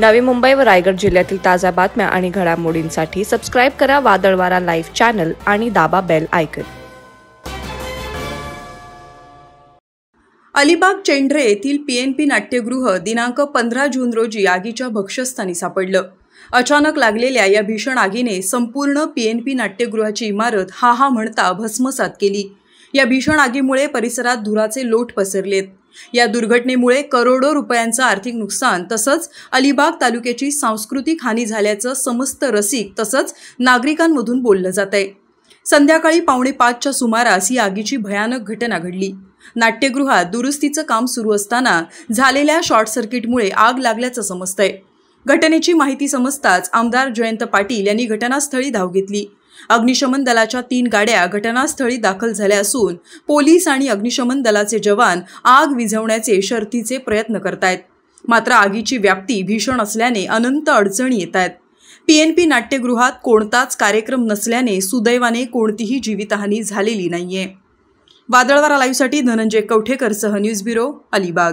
नवी मुंबई व रायगड जिल्ह्यातील ताज्या बातम्या आणि घडामोडींसाठी सबस्क्राईब करा वादळवारा लाईव्ह चॅनल आणि दाबा बेल आयकन अलिबाग चेंढरे येथील पीएनपी नाट्यगृह दिनांक पंधरा जून रोजी आगीच्या भक्ष्यस्थानी सापडलं अचानक लागलेल्या या भीषण आगीने संपूर्ण पीएनपी नाट्यगृहाची इमारत हा हा म्हणता भस्मसात केली या भीषण आगीमुळे परिसरात धुराचे लोट पसरलेत या दुर्घटनेमुळे करोडो रुपयांचं आर्थिक नुकसान तसंच अलिबाग तालुक्याची सांस्कृतिक हानी झाल्याचं समस्त रसिक तसंच नागरिकांमधून बोललं जात आहे संध्याकाळी पावणे पाचच्या सुमारास ही आगीची भयानक घटना घडली नाट्यगृहात दुरुस्तीचं काम सुरू असताना झालेल्या शॉर्ट सर्किटमुळे आग लागल्याचं समजतंय घटनेची माहिती समजताच आमदार जयंत पाटील यांनी घटनास्थळी धाव घेतली अग्निशमन दलाच्या तीन गाड्या घटनास्थळी दाखल झाल्या असून पोलीस आणि अग्निशमन दलाचे जवान आग विझवण्याचे शर्थीचे प्रयत्न करतायत मात्र आगीची व्याप्ती भीषण असल्याने अनंत अडचणी येत आहेत पीएनपी नाट्यगृहात कोणताच कार्यक्रम नसल्याने सुदैवाने कोणतीही जीवितहानी झालेली नाहीये वादळवारा लाईव्हसाठी धनंजय कवठेकरसह न्यूज ब्युरो अलिबाग